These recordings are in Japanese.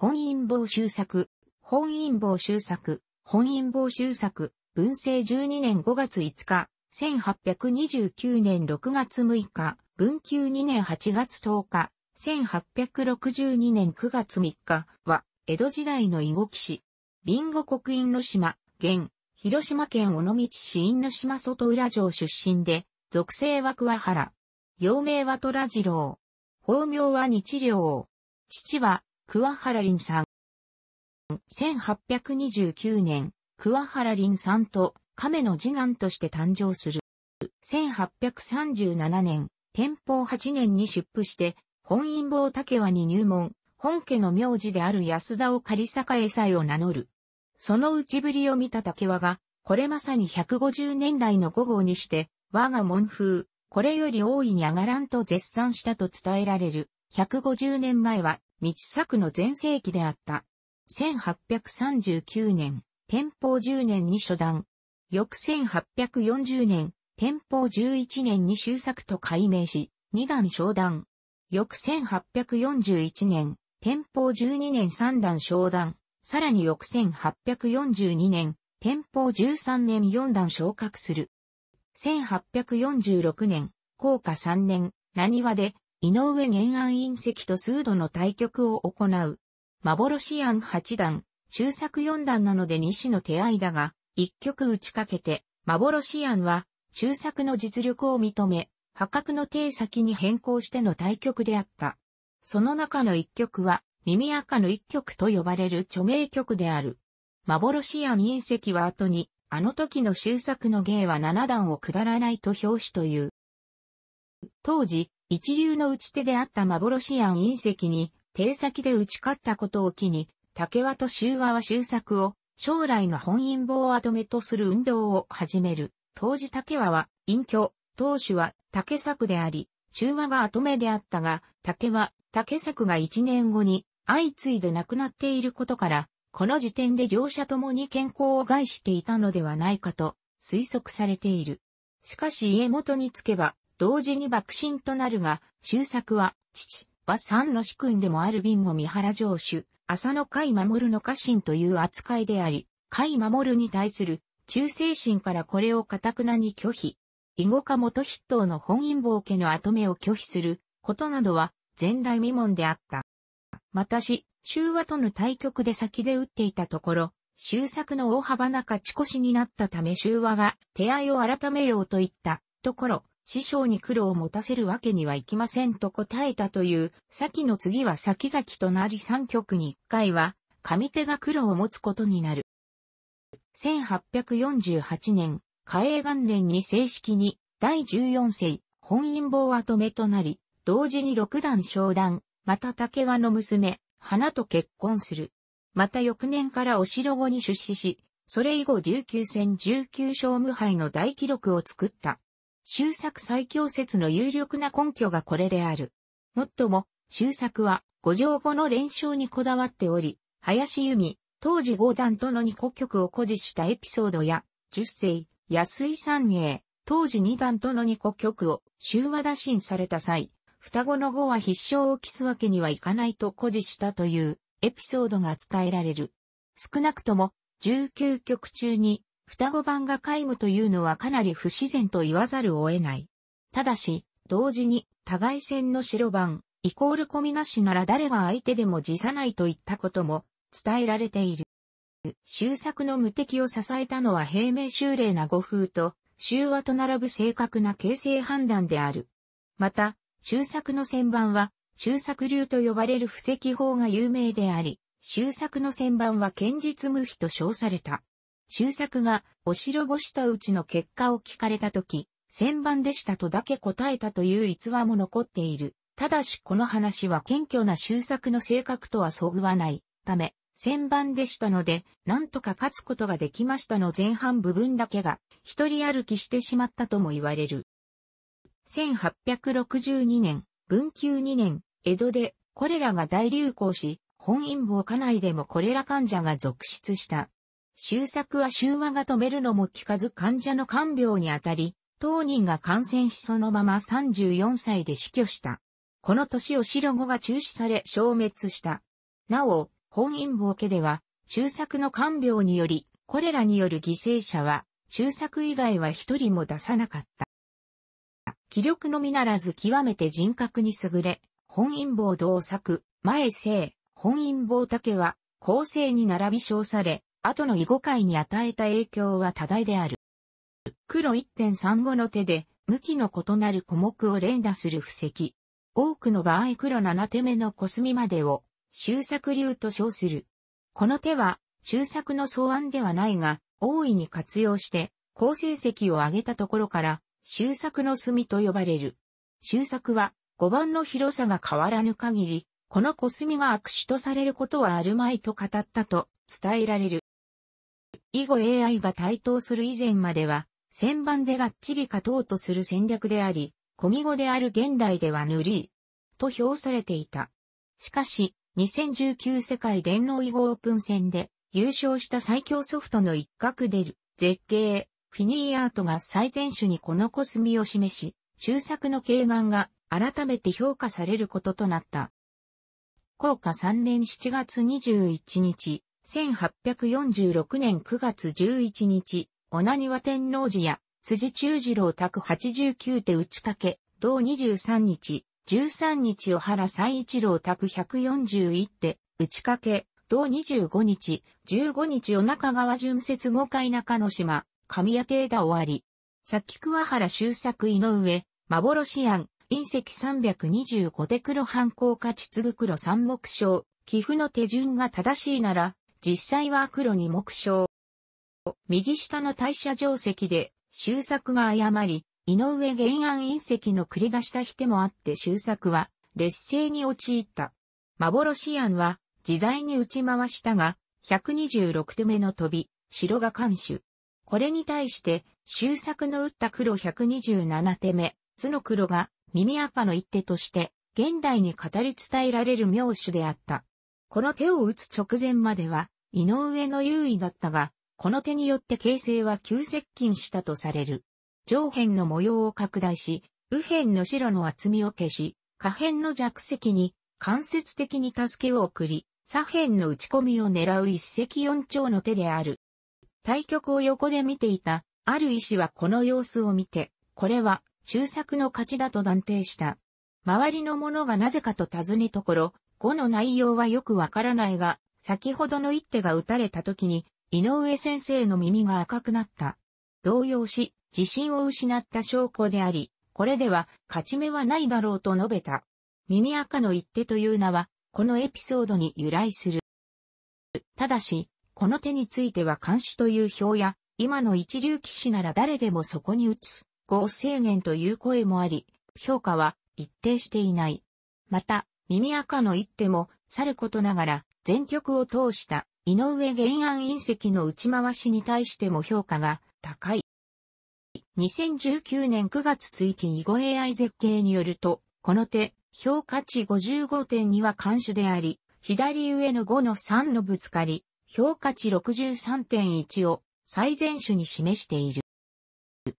本因坊修作、本因坊修作、本因坊修作、文政12年5月5日、1829年6月6日、文久2年8月10日、1862年9月3日は、江戸時代の囲碁騎士、ビンゴ国院の島、現、広島県尾道市院の島外浦城出身で、属性は桑原。幼名は虎次郎。法名は日良。父は、桑原林さん。1829年、桑原林さんと亀の次男として誕生する。1837年、天保8年に出府して、本因坊竹和に入門、本家の名字である安田を仮栄えを名乗る。その内ぶりを見た竹和が、これまさに150年来の五号にして、我が門風、これより大いに上がらんと絶賛したと伝えられる。150年前は道作の前世紀であった。1839年、天保10年に初段。翌1840年、天保11年に修作と改名し、二段昇段。翌1841年、天保12年三段昇段。さらに翌1842年、天保13年四段昇格する。1846年、高下3年、何和で井上玄安隕石と数度の対局を行う。幻案八段、終作四段なので西の手合いだが、一局打ちかけて、幻案は、終作の実力を認め、破格の定先に変更しての対局であった。その中の一局は、耳赤の一曲と呼ばれる著名曲である。幻案隕石は後に、あの時の終作の芸は七段を下らないと表紙という、当時、一流の打ち手であった幻庵隕石に、手先で打ち勝ったことを機に、竹輪と修和は修作を、将来の本因坊を跡目とする運動を始める。当時竹輪は、隠居、当主は竹作であり、修和が跡目であったが、竹は、竹作が一年後に、相次いで亡くなっていることから、この時点で両者ともに健康を害していたのではないかと推測されている。しかし家元につけば同時に爆心となるが、周作は、父、は三の主君でもある瓶も三原城主、浅野海守の家臣という扱いであり、海守に対する忠誠心からこれを堅くなに拒否。囲碁家元筆頭の本因坊家の跡目を拒否することなどは前代未聞であった。またし、修和との対局で先で打っていたところ、修作の大幅な勝ち越しになったため修和が手合いを改めようと言ったところ、師匠に苦労を持たせるわけにはいきませんと答えたという、先の次は先々となり三曲に一回は、上手が苦労を持つことになる。1848年、嘉永元年に正式に、第14世、本因坊跡目となり、同時に六段昇段、また竹輪の娘、花と結婚する。また翌年からお城後に出資し、それ以後19戦19勝無敗の大記録を作った。修作最強説の有力な根拠がこれである。もっとも、修作は五条語の連勝にこだわっており、林由美、当時五段との二個曲を誇示したエピソードや、十世、安井三栄、当時二段との二個曲を終和打診された際、双子の語は必勝を期すわけにはいかないと誇示したというエピソードが伝えられる。少なくとも19曲中に双子版が皆無というのはかなり不自然と言わざるを得ない。ただし、同時に、互い戦の白版、イコール込みなしなら誰が相手でも辞さないといったことも伝えられている。周作の無敵を支えたのは平明修霊な語風と、修和と並ぶ正確な形成判断である。また、周作の旋版は、周作流と呼ばれる布石法が有名であり、周作の旋版は堅実無比と称された。周作がお城ごしたうちの結果を聞かれたとき、旋番でしたとだけ答えたという逸話も残っている。ただしこの話は謙虚な周作の性格とはそぐわないため、千番でしたので、なんとか勝つことができましたの前半部分だけが、一人歩きしてしまったとも言われる。1862年、文久2年、江戸で、コレラが大流行し、本因坊家内でもコレラ患者が続出した。終作は終話が止めるのも効かず患者の看病にあたり、当人が感染しそのまま34歳で死去した。この年を白後が中止され消滅した。なお、本因坊家では、中作の看病により、これらによる犠牲者は、中作以外は一人も出さなかった。気力のみならず極めて人格に優れ、本因坊同作、前世、本因坊竹は、後世に並び称され、後の囲碁界に与えた影響は多大である。黒1.35の手で、向きの異なる小目を連打する布石。多くの場合黒7手目のコスミまでを、終作流と称する。この手は、終作の草案ではないが、大いに活用して、好成績を上げたところから、終作の隅と呼ばれる。終作は、5番の広さが変わらぬ限り、このコスミが悪手とされることはあるまいと語ったと伝えられる。以後 AI が台頭する以前までは、旋盤でがっちり勝とうとする戦略であり、コミ語である現代では塗り、と評されていた。しかし、2019世界電脳囲碁オープン戦で、優勝した最強ソフトの一角でる、絶景、フィニーアートが最善手にこのコスミを示し、中作の軽眼が改めて評価されることとなった。効果3年7月21日、1846年9月11日、小名庭天皇寺や、辻中次郎宅89手打ち掛け、同23日、13日小原西一郎宅141手、打ち掛け、同25日、15日小中川純節五回中の島、神谷邸だ終わり。木桑原修作井上、幻庵、隕石325手黒反抗価値継ぐ黒三目章、寄付の手順が正しいなら、実際は黒に目標。右下の代謝定石で、修作が誤り、井上原案隕石の繰り出した日でもあって修作は、劣勢に陥った。幻案は、自在に打ち回したが、126手目の飛び、白が監守。これに対して、修作の打った黒127手目、図の黒が、耳赤の一手として、現代に語り伝えられる名手であった。この手を打つ直前までは、井上の優位だったが、この手によって形勢は急接近したとされる。上辺の模様を拡大し、右辺の白の厚みを消し、下辺の弱石に間接的に助けを送り、左辺の打ち込みを狙う一石四鳥の手である。対局を横で見ていた、ある医師はこの様子を見て、これは、中作の勝ちだと断定した。周りの者がなぜかと尋ねところ、5の内容はよくわからないが、先ほどの一手が打たれた時に、井上先生の耳が赤くなった。動揺し、自信を失った証拠であり、これでは勝ち目はないだろうと述べた。耳赤の一手という名は、このエピソードに由来する。ただし、この手については監視という表や、今の一流騎士なら誰でもそこに打つ、合制限という声もあり、評価は一定していない。また、耳赤の一手も、さることながら、全曲を通した、井上玄安隕石の打ち回しに対しても評価が高い。2019年9月追記囲碁 AI 絶景によると、この手、評価値55.2は監守であり、左上の5の3のぶつかり、評価値63.1を最善手に示している。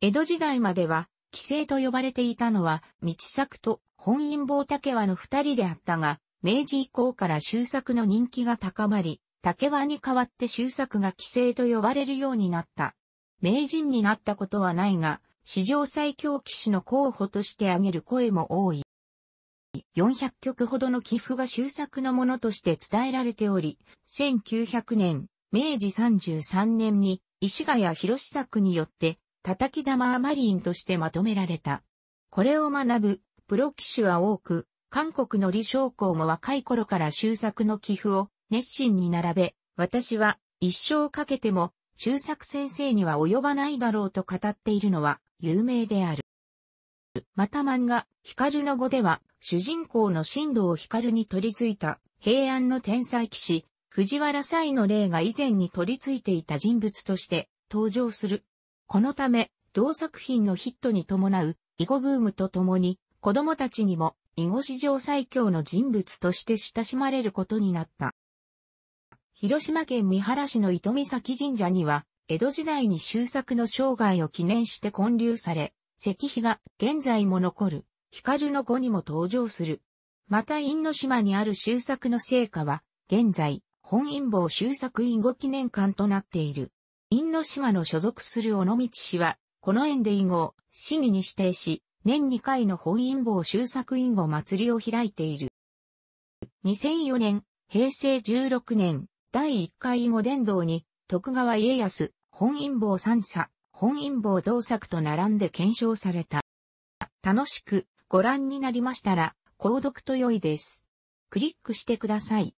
江戸時代までは寄生と呼ばれていたのは、道作と本因坊竹和の二人であったが、明治以降から修作の人気が高まり、竹輪に代わって修作が寄生と呼ばれるようになった。名人になったことはないが、史上最強騎士の候補として挙げる声も多い。400曲ほどの寄付が修作のものとして伝えられており、1900年、明治33年に石ヶ谷博作によって叩き玉アマリンとしてまとめられた。これを学ぶ、プロ騎手は多く、韓国の李将校も若い頃から修作の寄付を熱心に並べ、私は一生かけても修作先生には及ばないだろうと語っているのは有名である。また漫画、光の語では、主人公の神道光に取り付いた平安の天才騎士、藤原才の霊が以前に取り付いていた人物として登場する。このため、同作品のヒットに伴う、囲碁ブームとともに、子供たちにも、囲碁史上最強の人物として親しまれることになった。広島県三原市の糸岬神社には、江戸時代に終作の生涯を記念して建立され、石碑が現在も残る、光の碁にも登場する。また因島にある終作の成果は、現在、本因坊終作因語記念館となっている。因島の所属する尾道市は、この縁で以後、市議に指定し、年2回の本因坊修作因後祭りを開いている。2004年、平成16年、第1回以後伝道に、徳川家康、本因坊三佐、本因坊同作と並んで検証された。楽しくご覧になりましたら、購読と良いです。クリックしてください。